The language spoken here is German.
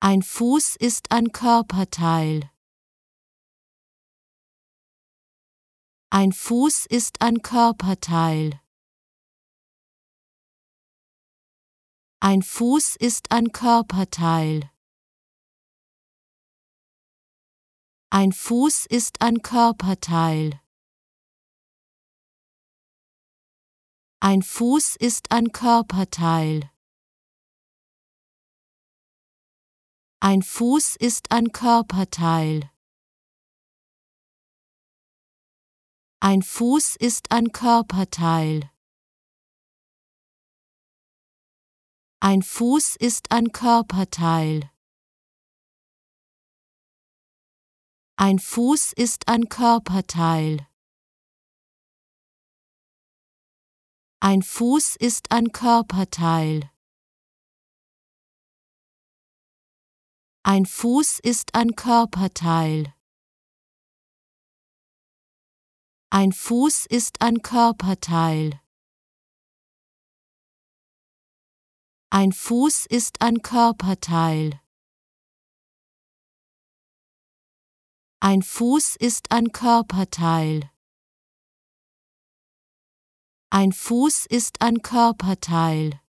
Ein Fuß ist ein Körperteil. Ein Fuß ist ein Körperteil. Ein Fuß ist ein Körperteil. Ein Fuß ist ein Körperteil. Ein Fuß ist ein Körperteil. Ein Fuß ist ein Körperteil. Ein Fuß ist ein Körperteil. Ein Fuß ist ein Körperteil. Ein Fuß ist ein Körperteil. Ein Fuß ist ein Körperteil. Ein Fuß ist ein Körperteil. Ein Fuß ist ein Körperteil. Ein Fuß ist ein Körperteil. Ein Fuß ist ein Körperteil. Ein Fuß ist ein Körperteil.